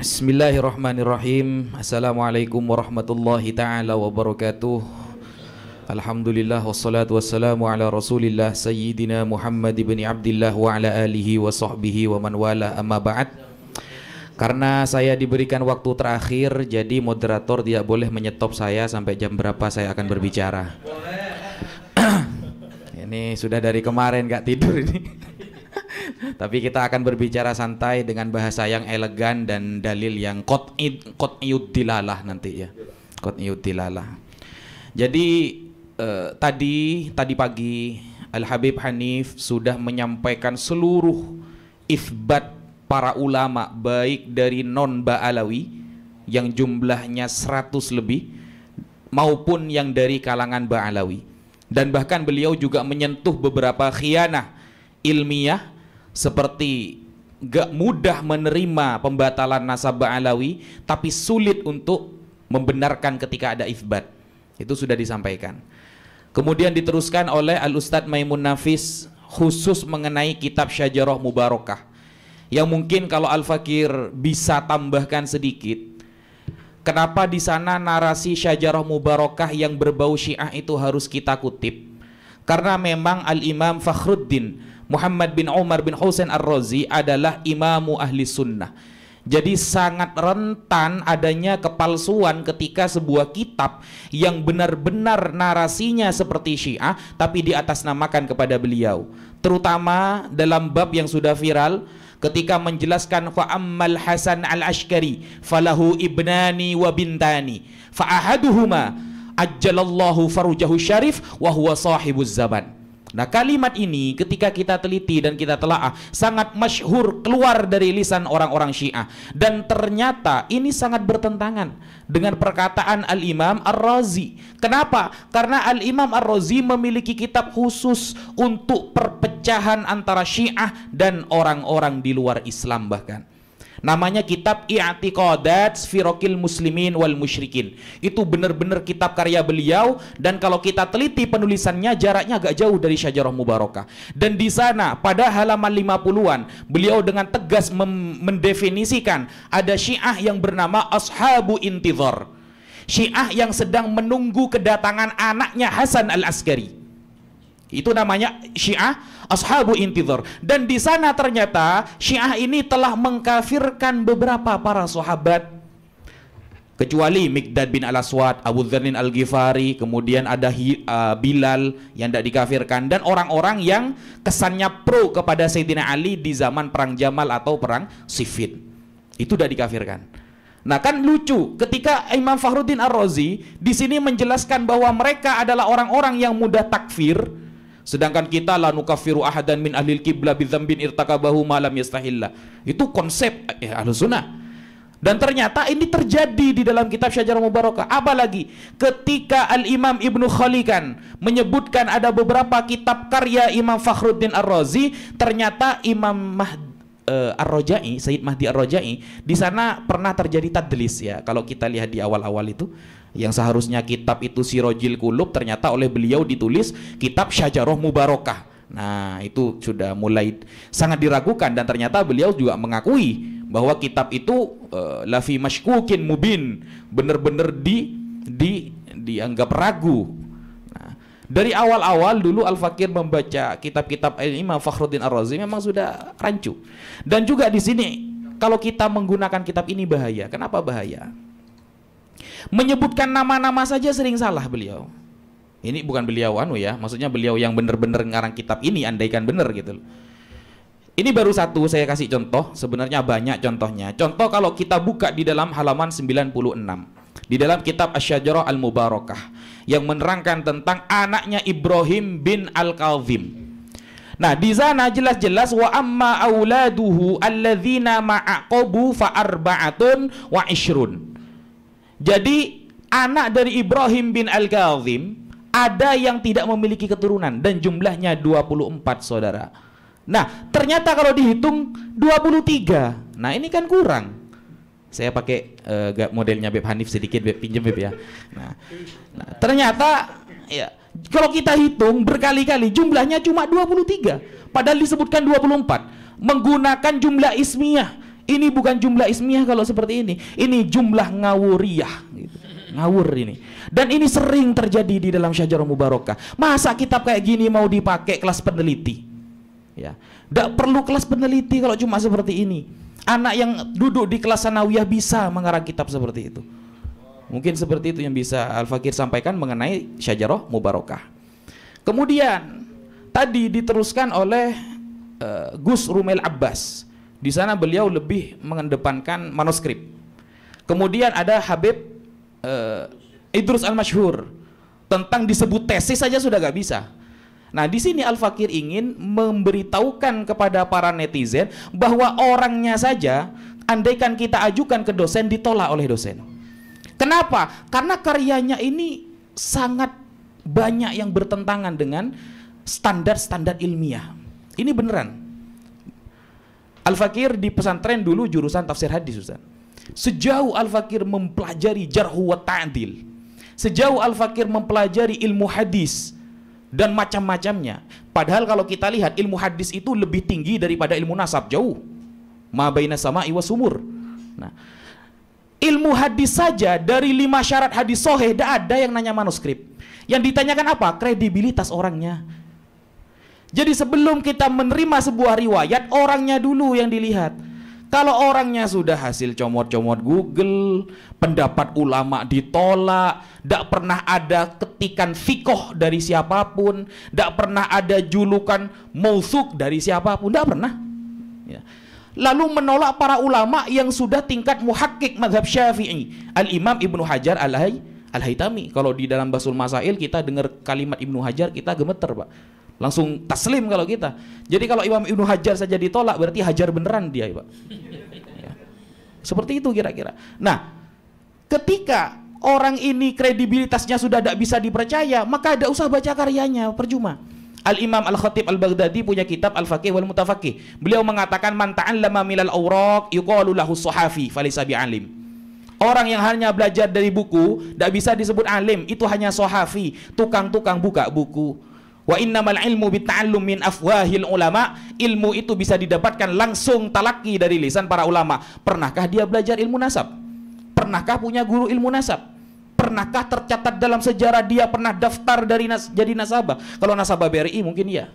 Bismillahirrahmanirrahim Assalamualaikum warahmatullahi ta'ala wabarakatuh Alhamdulillah wassalatu wassalamu ala rasulillah Sayyidina Muhammad ibn Abdullah wa ala alihi wa sahbihi wa man wala amma ba'd Karena saya diberikan waktu terakhir Jadi moderator tidak boleh menyetop saya sampai jam berapa saya akan berbicara Ini sudah dari kemarin gak tidur ini tapi kita akan berbicara santai dengan bahasa yang elegan dan dalil yang dilalah nanti ya. Qat'iyudilalah. Jadi eh, tadi tadi pagi Al Habib Hanif sudah menyampaikan seluruh isbat para ulama baik dari non Ba'alawi yang jumlahnya 100 lebih maupun yang dari kalangan Ba'alawi dan bahkan beliau juga menyentuh beberapa khianah ilmiah seperti gak mudah menerima pembatalan nasabah alawi tapi sulit untuk membenarkan ketika ada isbat itu sudah disampaikan kemudian diteruskan oleh Al-Ustadz Maimun Nafis khusus mengenai kitab Syajarah mubarokah yang mungkin kalau Al-Fakir bisa tambahkan sedikit kenapa di sana narasi Syajarah mubarokah yang berbau syiah itu harus kita kutip karena memang Al-Imam Fakhruddin Muhammad bin Umar bin Husain Ar-Razi adalah imamu ahli sunnah. Jadi sangat rentan adanya kepalsuan ketika sebuah kitab yang benar-benar narasinya seperti Syiah tapi di atas namakan kepada beliau. Terutama dalam bab yang sudah viral ketika menjelaskan Fa'ammal Hasan al-Ashkari falahu ibnani wa bintani Fa'ahaduhuma ajjalallahu farujahu syarif wa huwa sahibuz zaman. Nah kalimat ini ketika kita teliti dan kita telaah sangat masyhur keluar dari lisan orang-orang Syiah dan ternyata ini sangat bertentangan dengan perkataan Al-Imam Ar-Razi. Kenapa? Karena Al-Imam Ar-Razi memiliki kitab khusus untuk perpecahan antara Syiah dan orang-orang di luar Islam bahkan. Namanya kitab I'tiqadat Firokil Muslimin wal Musyrikin. Itu benar-benar kitab karya beliau dan kalau kita teliti penulisannya jaraknya agak jauh dari Syajarah Mubarakah. Dan di sana pada halaman 50-an beliau dengan tegas mendefinisikan ada Syiah yang bernama Ashabu Intidhar. Syiah yang sedang menunggu kedatangan anaknya Hasan Al-Askari itu namanya Syiah Ashabu Intidhar. Dan di sana ternyata Syiah ini telah mengkafirkan beberapa para sahabat kecuali Mikdad bin Al-Aswad, Abu Dzarrin Al-Ghifari, kemudian ada uh, Bilal yang tidak dikafirkan dan orang-orang yang kesannya pro kepada Sayyidina Ali di zaman perang Jamal atau perang Siffin. Itu tidak dikafirkan. Nah kan lucu ketika Imam Fakhruddin Ar-Razi di sini menjelaskan bahwa mereka adalah orang-orang yang mudah takfir Sedangkan kita la nukafiru ahadan min ahli kiblah bidzambin irtakabahu malam yastahilla Itu konsep eh, ahlu sunnah. Dan ternyata ini terjadi di dalam kitab Syajarah Mubarakah. lagi ketika Al-Imam Ibn Khalikan menyebutkan ada beberapa kitab karya Imam Fakhruddin Ar-Razi, ternyata Imam Mahdi uh, eh, Ar-Rojai, Sayyid Mahdi Ar-Rojai, di sana pernah terjadi tadlis ya. Kalau kita lihat di awal-awal itu, yang seharusnya kitab itu Sirojil Kulub ternyata oleh beliau ditulis kitab Syajaroh Mubarokah. Nah, itu sudah mulai sangat diragukan dan ternyata beliau juga mengakui bahwa kitab itu uh, eh, lafi mashkukin mubin, benar-benar di di dianggap ragu dari awal-awal dulu Al-Fakir membaca kitab-kitab Imam Fakhruddin Ar-Razi memang sudah rancu. Dan juga di sini kalau kita menggunakan kitab ini bahaya. Kenapa bahaya? Menyebutkan nama-nama saja sering salah beliau. Ini bukan beliau anu ya, maksudnya beliau yang benar-benar ngarang kitab ini andaikan benar gitu Ini baru satu saya kasih contoh, sebenarnya banyak contohnya. Contoh kalau kita buka di dalam halaman 96 di dalam kitab Asyajarah Al-Mubarakah yang menerangkan tentang anaknya Ibrahim bin Al-Kalzim. Nah, di sana jelas-jelas wa amma auladuhu alladzina ma'aqabu fa arba'atun wa ishrun. Jadi anak dari Ibrahim bin Al-Kalzim ada yang tidak memiliki keturunan dan jumlahnya 24 saudara. Nah, ternyata kalau dihitung 23. Nah, ini kan kurang. Saya pakai uh, modelnya Beb Hanif sedikit, Beb pinjem Beb ya. Nah, nah ternyata ya kalau kita hitung berkali-kali jumlahnya cuma 23, padahal disebutkan 24. Menggunakan jumlah ismiyah. Ini bukan jumlah ismiyah kalau seperti ini. Ini jumlah ngawuriyah gitu. Ngawur ini. Dan ini sering terjadi di dalam syajarah mubarakah. Masa kitab kayak gini mau dipakai kelas peneliti? Ya. Tidak perlu kelas peneliti kalau cuma seperti ini anak yang duduk di kelas sanawiyah bisa mengarang kitab seperti itu. Mungkin seperti itu yang bisa Al-Fakir sampaikan mengenai syajarah mubarokah. Kemudian tadi diteruskan oleh uh, Gus Rumel Abbas. Di sana beliau lebih mengedepankan manuskrip. Kemudian ada Habib uh, Idrus Al-Mashhur tentang disebut tesis saja sudah gak bisa. Nah, di sini Al-Fakir ingin memberitahukan kepada para netizen bahwa orangnya saja andaikan kita ajukan ke dosen ditolak oleh dosen. Kenapa? Karena karyanya ini sangat banyak yang bertentangan dengan standar-standar ilmiah. Ini beneran. Al-Fakir di pesantren dulu jurusan tafsir hadis, Ustaz. Sejauh Al-Fakir mempelajari jarh wa ta'dil, sejauh Al-Fakir mempelajari ilmu hadis, dan macam-macamnya. Padahal kalau kita lihat ilmu hadis itu lebih tinggi daripada ilmu nasab jauh. Ma baina sama iwa sumur. Nah, ilmu hadis saja dari lima syarat hadis soheh tidak ada yang nanya manuskrip. Yang ditanyakan apa? Kredibilitas orangnya. Jadi sebelum kita menerima sebuah riwayat, orangnya dulu yang dilihat. Kalau orangnya sudah hasil comot-comot Google, pendapat ulama ditolak, tidak pernah ada ketikan fikoh dari siapapun, tidak pernah ada julukan mausuk dari siapapun, tidak pernah. Ya. Lalu menolak para ulama yang sudah tingkat muhakkik madhab syafi'i. Al-Imam Ibnu Hajar al-Haytami. al Kalau di dalam Basul Masail kita dengar kalimat Ibnu Hajar, kita gemeter, Pak Langsung taslim kalau kita. Jadi kalau Imam Ibnu Hajar saja ditolak berarti hajar beneran dia, Pak. Ya. Seperti itu kira-kira. Nah, ketika orang ini kredibilitasnya sudah tidak bisa dipercaya, maka tidak usah baca karyanya, percuma. Al-Imam Al-Khatib Al-Baghdadi punya kitab Al-Faqih wal Mutafaqih. Beliau mengatakan man ta'allama milal awraq yuqalu lahu sahafi falisa alim. Orang yang hanya belajar dari buku, tidak bisa disebut alim, itu hanya sahafi, tukang-tukang buka buku. Wa innamal ilmu bita'allum min afwahil ulama. Ilmu itu bisa didapatkan langsung talaki dari lisan para ulama. Pernahkah dia belajar ilmu nasab? Pernahkah punya guru ilmu nasab? Pernahkah tercatat dalam sejarah dia pernah daftar dari nas jadi nasabah? Kalau nasabah BRI mungkin iya.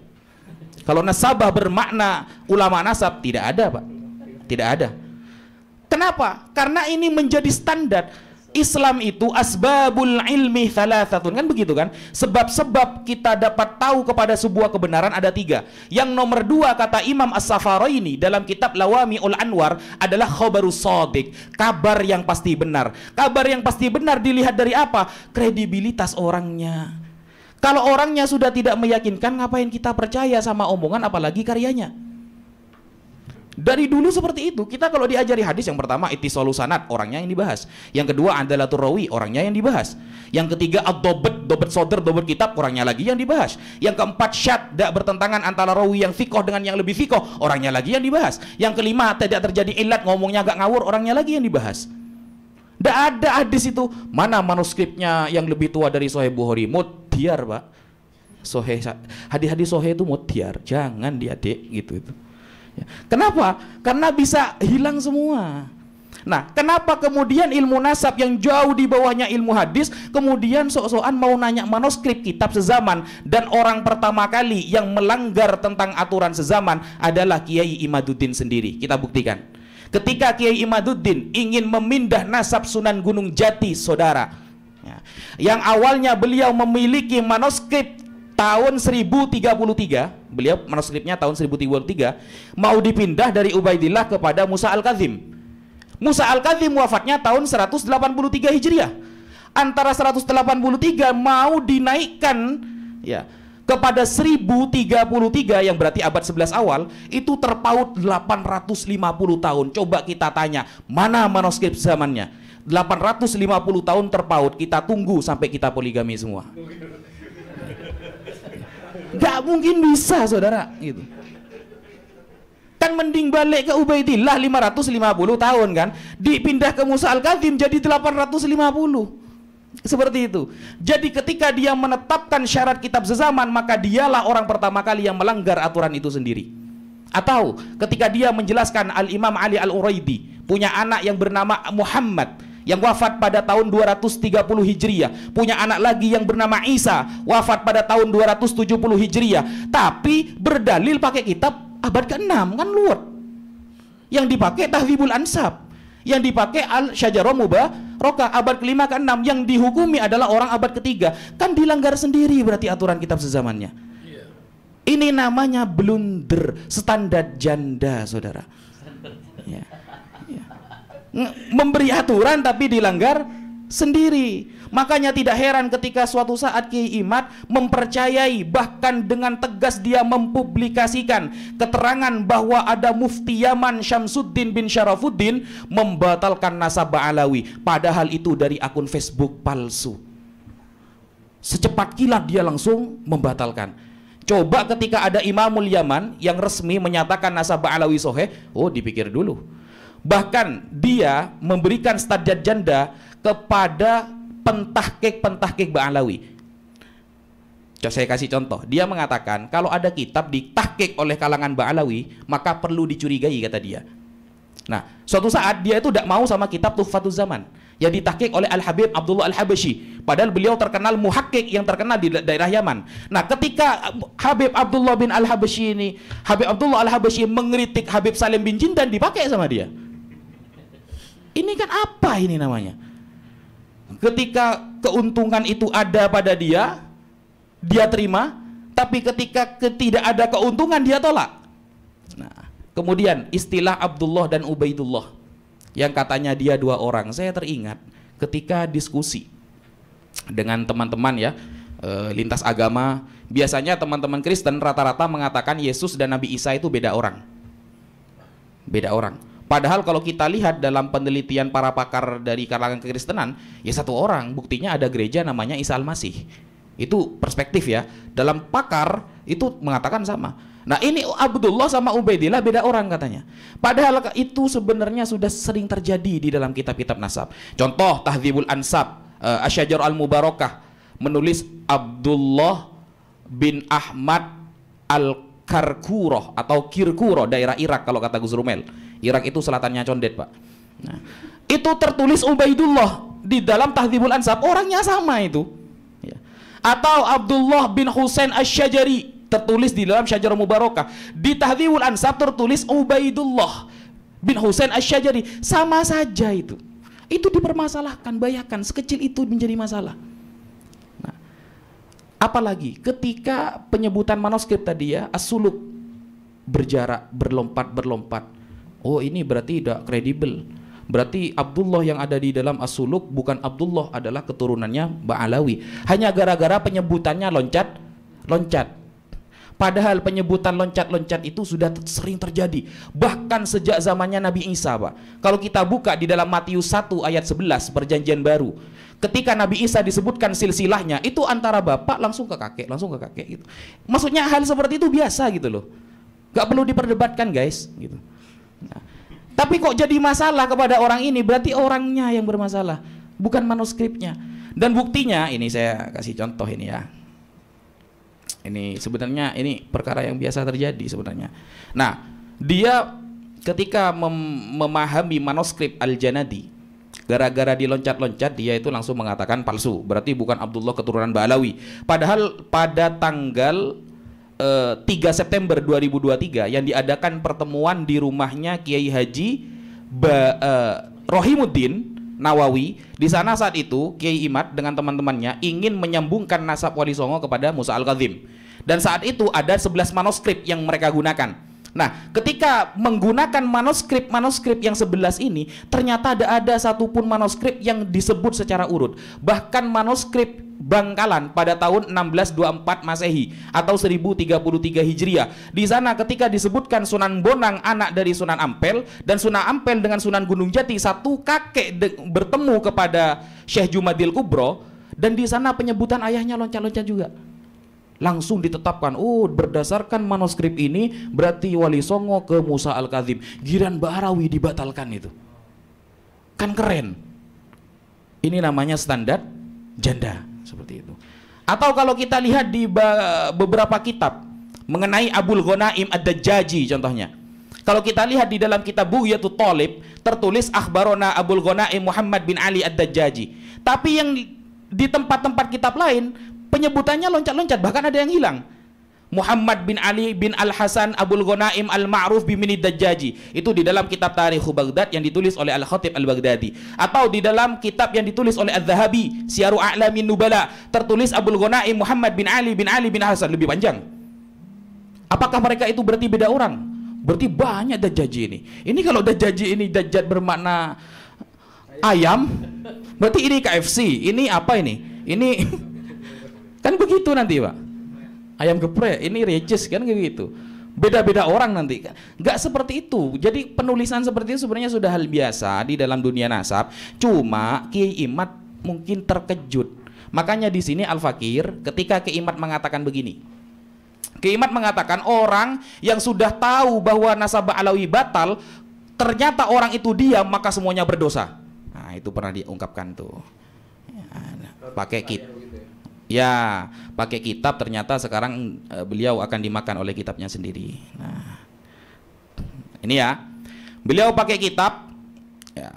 Kalau nasabah bermakna ulama nasab tidak ada, Pak. Tidak ada. Kenapa? Karena ini menjadi standar Islam itu asbabul ilmi thalathatun. Kan begitu kan? Sebab-sebab kita dapat tahu kepada sebuah kebenaran ada tiga. Yang nomor dua kata Imam as ini dalam kitab Lawami ul Anwar adalah khobaru sadiq Kabar yang pasti benar. Kabar yang pasti benar dilihat dari apa? Kredibilitas orangnya. Kalau orangnya sudah tidak meyakinkan, ngapain kita percaya sama omongan apalagi karyanya? Dari dulu seperti itu. Kita kalau diajari hadis yang pertama itu solusanat orangnya yang dibahas. Yang kedua adalah turawi, orangnya yang dibahas. Yang ketiga adobet, dobet soder, dobet kitab, orangnya lagi yang dibahas. Yang keempat syad, tidak bertentangan antara rawi yang fikoh dengan yang lebih fikoh, orangnya lagi yang dibahas. Yang kelima tidak terjadi ilat, ngomongnya agak ngawur, orangnya lagi yang dibahas. Tidak ada hadis itu. Mana manuskripnya yang lebih tua dari Sahih Bukhari? Mutiar, Pak. Sohe hadis-hadis sohe itu mutiar jangan diadik gitu itu Kenapa? Karena bisa hilang semua. Nah, kenapa kemudian ilmu nasab yang jauh di bawahnya ilmu hadis, kemudian sok-sokan mau nanya manuskrip kitab sezaman dan orang pertama kali yang melanggar tentang aturan sezaman adalah Kiai Imaduddin sendiri. Kita buktikan. Ketika Kiai Imaduddin ingin memindah nasab Sunan Gunung Jati, saudara, ya, yang awalnya beliau memiliki manuskrip tahun 1033, beliau manuskripnya tahun 1033 mau dipindah dari Ubaidillah kepada Musa Al-Kazim Musa Al-Kazim wafatnya tahun 183 Hijriah antara 183 mau dinaikkan ya kepada 1033 yang berarti abad 11 awal itu terpaut 850 tahun coba kita tanya mana manuskrip zamannya 850 tahun terpaut kita tunggu sampai kita poligami semua Gak mungkin bisa saudara gitu. Kan mending balik ke Ubaidillah 550 tahun kan. Dipindah ke Musa Al-Kazim jadi 850. Seperti itu. Jadi ketika dia menetapkan syarat kitab sezaman, maka dialah orang pertama kali yang melanggar aturan itu sendiri. Atau ketika dia menjelaskan Al-Imam Ali Al-Uraidi punya anak yang bernama Muhammad yang wafat pada tahun 230 Hijriah punya anak lagi yang bernama Isa wafat pada tahun 270 Hijriah tapi berdalil pakai kitab abad ke-6 kan luar yang dipakai tahwibul ansab yang dipakai al syajarah mubah roka abad ke kelima ke enam yang dihukumi adalah orang abad ketiga kan dilanggar sendiri berarti aturan kitab sezamannya iya. ini namanya blunder standar janda saudara ya memberi aturan tapi dilanggar sendiri. Makanya tidak heran ketika suatu saat Kiai Imat mempercayai bahkan dengan tegas dia mempublikasikan keterangan bahwa ada Mufti Yaman Syamsuddin bin Syarafuddin membatalkan nasabah Alawi. Padahal itu dari akun Facebook palsu. Secepat kilat dia langsung membatalkan. Coba ketika ada Imamul Yaman yang resmi menyatakan nasabah Alawi Soheh, oh dipikir dulu Bahkan dia memberikan stadjat janda kepada pentahkik pentahkik Ba'alawi. Saya kasih contoh, dia mengatakan kalau ada kitab ditahkek oleh kalangan Ba'alawi, maka perlu dicurigai kata dia. Nah, suatu saat dia itu tidak mau sama kitab Tuhfatul Zaman yang ditahkik oleh Al-Habib Abdullah Al-Habashi. Padahal beliau terkenal muhakkik yang terkenal di daerah Yaman. Nah, ketika Habib Abdullah bin Al-Habashi ini, Habib Abdullah Al-Habashi mengkritik Habib Salim bin Jindan dipakai sama dia. Ini kan apa ini namanya? Ketika keuntungan itu ada pada dia, dia terima, tapi ketika tidak ada keuntungan dia tolak. Nah, kemudian istilah Abdullah dan Ubaidullah yang katanya dia dua orang. Saya teringat ketika diskusi dengan teman-teman ya, eh, lintas agama, biasanya teman-teman Kristen rata-rata mengatakan Yesus dan Nabi Isa itu beda orang. Beda orang. Padahal kalau kita lihat dalam penelitian para pakar dari kalangan kekristenan, ya satu orang, buktinya ada gereja namanya Isa Al-Masih. Itu perspektif ya. Dalam pakar itu mengatakan sama. Nah ini Abdullah sama Ubaidillah beda orang katanya. Padahal itu sebenarnya sudah sering terjadi di dalam kitab-kitab nasab. Contoh Tahdhibul Ansab, uh, eh, Asyajar Al-Mubarakah menulis Abdullah bin Ahmad al Karkuroh atau Kirkuroh daerah Irak kalau kata Gus Rumel. Irak itu selatannya condet pak. Nah, itu tertulis Ubaidullah di dalam Tahdzibul Ansab orangnya sama itu. Ya. Atau Abdullah bin Husain Asyajari tertulis di dalam Syajar Mubarakah di Tahdzibul Ansab tertulis Ubaidullah bin Husain Asyajari sama saja itu. Itu dipermasalahkan, bayangkan sekecil itu menjadi masalah. Apalagi ketika penyebutan manuskrip tadi ya, asuluk berjarak, berlompat, berlompat. Oh ini berarti tidak kredibel. Berarti Abdullah yang ada di dalam asuluk bukan Abdullah adalah keturunannya Ba'alawi. Hanya gara-gara penyebutannya loncat, loncat. Padahal penyebutan loncat-loncat itu sudah sering terjadi. Bahkan sejak zamannya Nabi Isa, Pak. Kalau kita buka di dalam Matius 1 ayat 11, perjanjian baru. Ketika Nabi Isa disebutkan silsilahnya, itu antara bapak langsung ke kakek, langsung ke kakek gitu. Maksudnya hal seperti itu biasa gitu loh. Gak perlu diperdebatkan guys gitu. Nah, tapi kok jadi masalah kepada orang ini? Berarti orangnya yang bermasalah, bukan manuskripnya. Dan buktinya ini saya kasih contoh ini ya. Ini sebenarnya ini perkara yang biasa terjadi sebenarnya. Nah, dia ketika mem memahami manuskrip Al-Janadi gara-gara diloncat-loncat dia itu langsung mengatakan palsu berarti bukan Abdullah keturunan Balawi padahal pada tanggal eh, 3 September 2023 yang diadakan pertemuan di rumahnya Kiai Haji ba, eh, Rohimuddin Nawawi di sana saat itu Kiai Imat dengan teman-temannya ingin menyambungkan nasab Wali Songo kepada Musa al kadhim dan saat itu ada 11 manuskrip yang mereka gunakan Nah, ketika menggunakan manuskrip-manuskrip yang sebelas ini, ternyata ada ada satupun manuskrip yang disebut secara urut. Bahkan manuskrip Bangkalan pada tahun 1624 Masehi atau 1033 Hijriah. Di sana ketika disebutkan Sunan Bonang anak dari Sunan Ampel dan Sunan Ampel dengan Sunan Gunung Jati satu kakek bertemu kepada Syekh Jumadil Kubro dan di sana penyebutan ayahnya loncat-loncat juga langsung ditetapkan oh berdasarkan manuskrip ini berarti wali songo ke Musa al Kadhim Giran Baharawi dibatalkan itu kan keren ini namanya standar janda seperti itu atau kalau kita lihat di beberapa kitab mengenai Abul Ghona'im Ad-Dajjaji contohnya kalau kita lihat di dalam kitab yaitu Talib tertulis akhbarona Abul Ghona'im Muhammad bin Ali Ad-Dajjaji tapi yang di tempat-tempat kitab lain penyebutannya loncat-loncat bahkan ada yang hilang Muhammad bin Ali bin Al-Hasan Abul Ghanaim Al-Ma'ruf Bimini Dajjaji itu di dalam kitab Tarikh Baghdad yang ditulis oleh Al-Khatib Al-Baghdadi atau di dalam kitab yang ditulis oleh Al-Zahabi Siaru A'lamin Nubala tertulis Abul Ghanaim Muhammad bin Ali bin Ali bin Hasan lebih panjang apakah mereka itu berarti beda orang? berarti banyak Dajjaji ini ini kalau Dajjaji ini Dajjal bermakna ayam berarti ini KFC ini apa ini? ini Kan begitu nanti Pak. Ayam geprek, ini reges kan gitu. Beda-beda orang nanti. Nggak seperti itu. Jadi penulisan seperti itu sebenarnya sudah hal biasa di dalam dunia nasab. Cuma Kiai Imat mungkin terkejut. Makanya di sini Al-Fakir ketika Kiai Imat mengatakan begini. Imat mengatakan orang yang sudah tahu bahwa nasab alawi batal, ternyata orang itu diam maka semuanya berdosa. Nah itu pernah diungkapkan tuh. Ya, nah, pakai kit, Ya, pakai kitab ternyata sekarang e, beliau akan dimakan oleh kitabnya sendiri. Nah, ini ya. Beliau pakai kitab ya.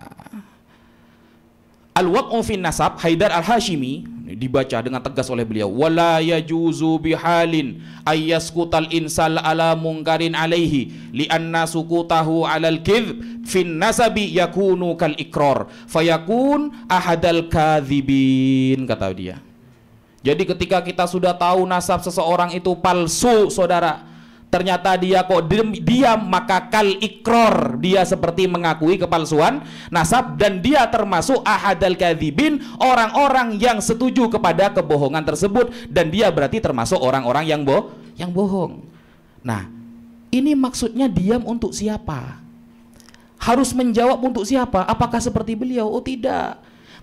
Al-Waq'u fi Nasab Haidar Al-Hashimi dibaca dengan tegas oleh beliau wala yajuzu bihalin ayyaskutal insal ala mungkarin alaihi anna sukutahu alal kidh fin nasabi yakunu kal ikrar fayakun ahadal kadhibin kata dia jadi ketika kita sudah tahu nasab seseorang itu palsu, saudara, ternyata dia kok diam, maka kal ikror dia seperti mengakui kepalsuan nasab dan dia termasuk ahadal kadhibin orang-orang yang setuju kepada kebohongan tersebut dan dia berarti termasuk orang-orang yang bo yang bohong nah ini maksudnya diam untuk siapa harus menjawab untuk siapa apakah seperti beliau oh tidak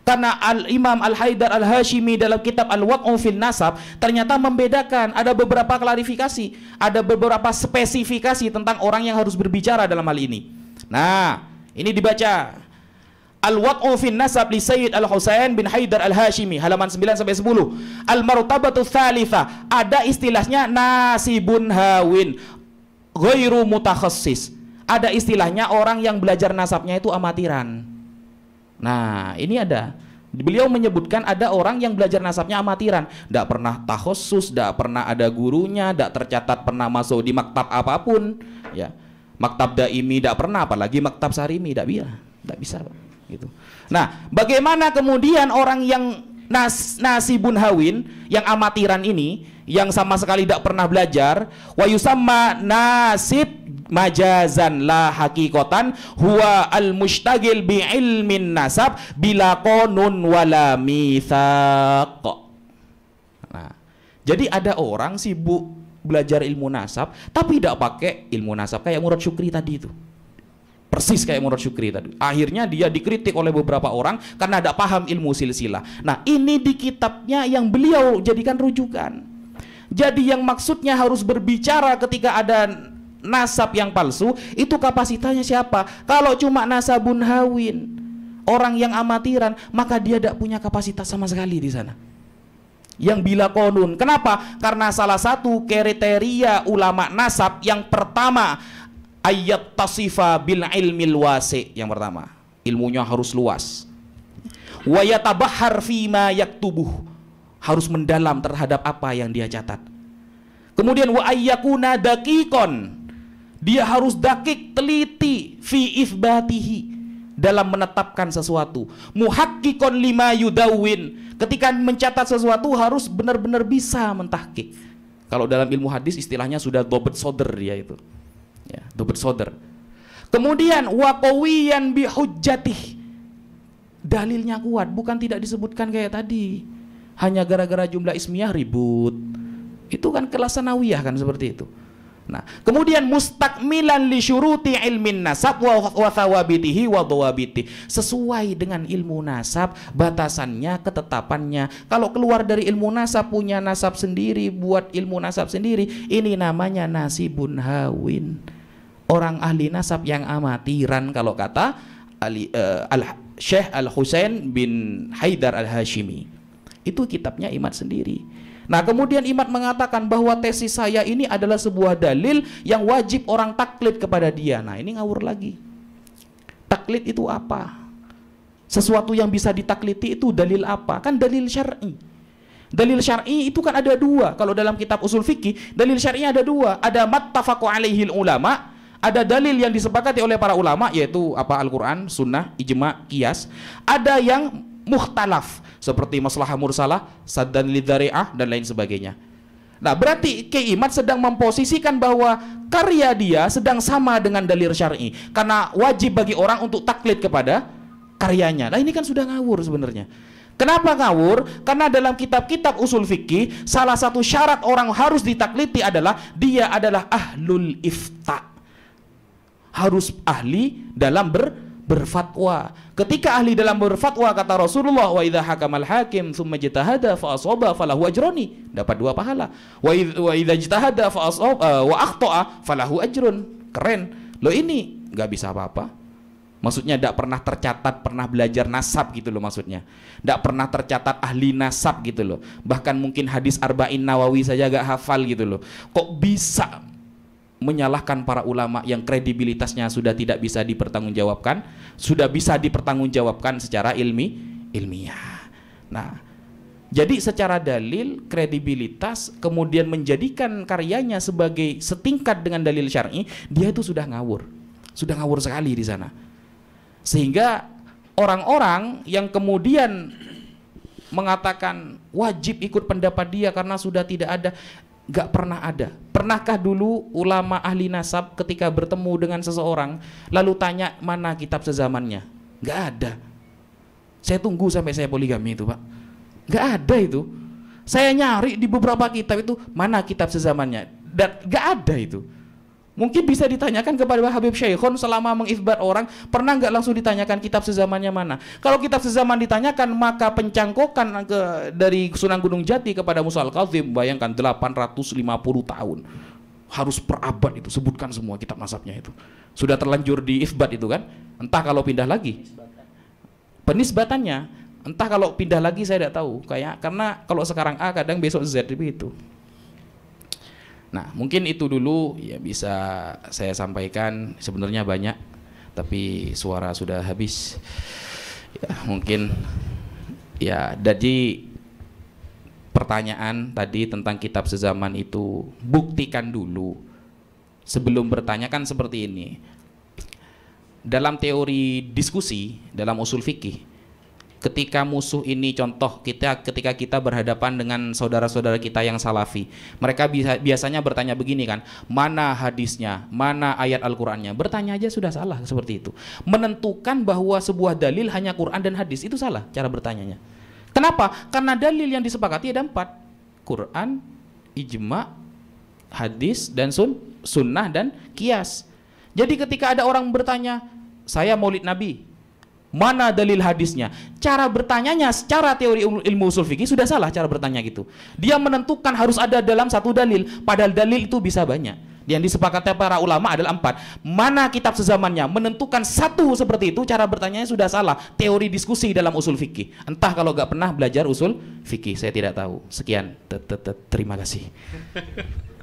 karena Al Imam Al Haidar Al Hashimi dalam kitab Al Waq'u fil Nasab ternyata membedakan ada beberapa klarifikasi, ada beberapa spesifikasi tentang orang yang harus berbicara dalam hal ini. Nah, ini dibaca Al Waq'u fil Nasab li Sayyid Al Husain bin Haidar Al Hashimi halaman 9 sampai 10. Al Martabatu Tsalitsah ada istilahnya nasibun hawin ghairu mutakhassis. Ada istilahnya orang yang belajar nasabnya itu amatiran. Nah, ini ada. Beliau menyebutkan ada orang yang belajar nasabnya amatiran, tidak pernah tahosus, tidak pernah ada gurunya, tidak tercatat pernah masuk di maktab apapun, ya. Maktab daimi tidak pernah, apalagi maktab sarimi tidak bisa, tidak bisa, gitu. Nah, bagaimana kemudian orang yang nas nasibun hawin yang amatiran ini yang sama sekali tidak pernah belajar sama nasib majazan la hakikotan huwa al mustagil bi ilmin nasab bila konun wala mithaq nah, jadi ada orang sibuk belajar ilmu nasab tapi tidak pakai ilmu nasab kayak Murad Syukri tadi itu persis kayak Murad Syukri tadi. Akhirnya dia dikritik oleh beberapa orang karena tidak paham ilmu silsilah. Nah, ini di kitabnya yang beliau jadikan rujukan. Jadi yang maksudnya harus berbicara ketika ada nasab yang palsu itu kapasitasnya siapa? Kalau cuma nasabun hawin, orang yang amatiran, maka dia tidak punya kapasitas sama sekali di sana. Yang bila konun, kenapa? Karena salah satu kriteria ulama nasab yang pertama ayat tasifa bil ilmil wasi yang pertama ilmunya harus luas wayatabahar fima tubuh harus mendalam terhadap apa yang dia catat Kemudian wa ayyakuna dakikon dia harus dakik, teliti fi ifbatihi dalam menetapkan sesuatu. Muhakkikon lima yudawin. Ketika mencatat sesuatu harus benar-benar bisa mentahkik. Kalau dalam ilmu hadis istilahnya sudah dobet soder ya itu. Ya, dobet soder. Kemudian wakowiyan bihujjatih. Dalilnya kuat, bukan tidak disebutkan kayak tadi. Hanya gara-gara jumlah ismiyah ribut. Itu kan kelas sanawiyah kan seperti itu. Nah, kemudian mustakmilan li syuruti ilmin nasab wa, wa thawabitihi wa dhawabiti. Sesuai dengan ilmu nasab, batasannya, ketetapannya. Kalau keluar dari ilmu nasab punya nasab sendiri, buat ilmu nasab sendiri, ini namanya nasibun hawin. Orang ahli nasab yang amatiran kalau kata Ali, uh, al Syekh Al Husain bin Haidar Al Hashimi. Itu kitabnya imat sendiri Nah, kemudian Imat mengatakan bahwa tesis saya ini adalah sebuah dalil yang wajib orang taklid kepada dia. Nah, ini ngawur lagi. Taklid itu apa? Sesuatu yang bisa ditakliti itu dalil apa? Kan dalil syar'i. Dalil syar'i itu kan ada dua. Kalau dalam kitab usul fikih, dalil syar'i ada dua. Ada mattafaqu alaihil ulama, ada dalil yang disepakati oleh para ulama yaitu apa Al-Qur'an, sunnah, ijma, kias. Ada yang muhtalaf seperti masalah mursalah, saddan lidari'ah dan lain sebagainya. Nah, berarti keimat sedang memposisikan bahwa karya dia sedang sama dengan dalil syar'i karena wajib bagi orang untuk taklid kepada karyanya. Nah, ini kan sudah ngawur sebenarnya. Kenapa ngawur? Karena dalam kitab-kitab usul fikih salah satu syarat orang harus ditakliti adalah dia adalah ahlul ifta. Harus ahli dalam ber berfatwa. Ketika ahli dalam berfatwa kata Rasulullah wa hakam hakamal hakim tsumma jitahada fa asoba falahu ajroni dapat dua pahala. Wa idha jitahada fa uh, wa aktoa falahu ajrun. Keren. Lo ini nggak bisa apa-apa. Maksudnya tidak pernah tercatat, pernah belajar nasab gitu loh maksudnya. Tidak pernah tercatat ahli nasab gitu loh. Bahkan mungkin hadis Arba'in Nawawi saja gak hafal gitu loh. Kok bisa menyalahkan para ulama yang kredibilitasnya sudah tidak bisa dipertanggungjawabkan, sudah bisa dipertanggungjawabkan secara ilmi ilmiah. Nah, jadi secara dalil kredibilitas kemudian menjadikan karyanya sebagai setingkat dengan dalil syar'i, dia itu sudah ngawur. Sudah ngawur sekali di sana. Sehingga orang-orang yang kemudian mengatakan wajib ikut pendapat dia karena sudah tidak ada gak pernah ada. Pernahkah dulu ulama ahli nasab ketika bertemu dengan seseorang lalu tanya mana kitab sezamannya? gak ada. Saya tunggu sampai saya poligami itu pak. gak ada itu. Saya nyari di beberapa kitab itu mana kitab sezamannya. Dan gak ada itu. Mungkin bisa ditanyakan kepada Habib Syekhon selama mengisbat orang, pernah nggak langsung ditanyakan kitab sezamannya mana? Kalau kitab sezaman ditanyakan, maka pencangkokan ke, dari Sunan Gunung Jati kepada Musa Al-Kazim, bayangkan 850 tahun. Harus perabad itu, sebutkan semua kitab nasabnya itu. Sudah terlanjur di isbat itu kan? Entah kalau pindah lagi. Penisbatannya, entah kalau pindah lagi saya tidak tahu. Kayak karena kalau sekarang A kadang besok Z itu. Nah, mungkin itu dulu ya bisa saya sampaikan. Sebenarnya banyak, tapi suara sudah habis. Ya, mungkin ya. Jadi pertanyaan tadi tentang kitab sezaman itu buktikan dulu sebelum bertanya kan seperti ini. Dalam teori diskusi dalam usul fikih ketika musuh ini contoh kita ketika kita berhadapan dengan saudara-saudara kita yang salafi mereka bisa, biasanya bertanya begini kan mana hadisnya mana ayat Al-Qur'annya bertanya aja sudah salah seperti itu menentukan bahwa sebuah dalil hanya Quran dan hadis itu salah cara bertanyanya kenapa karena dalil yang disepakati ada empat Quran ijma hadis dan sun sunnah dan kias jadi ketika ada orang bertanya saya maulid nabi Mana dalil hadisnya? Cara bertanyanya secara teori ilmu usul fikih sudah salah cara bertanya gitu. Dia menentukan harus ada dalam satu dalil, padahal dalil itu bisa banyak. Yang disepakati para ulama adalah empat. Mana kitab sezamannya menentukan satu seperti itu cara bertanyanya sudah salah. Teori diskusi dalam usul fikih. Entah kalau nggak pernah belajar usul fikih, saya tidak tahu. Sekian. Terima kasih.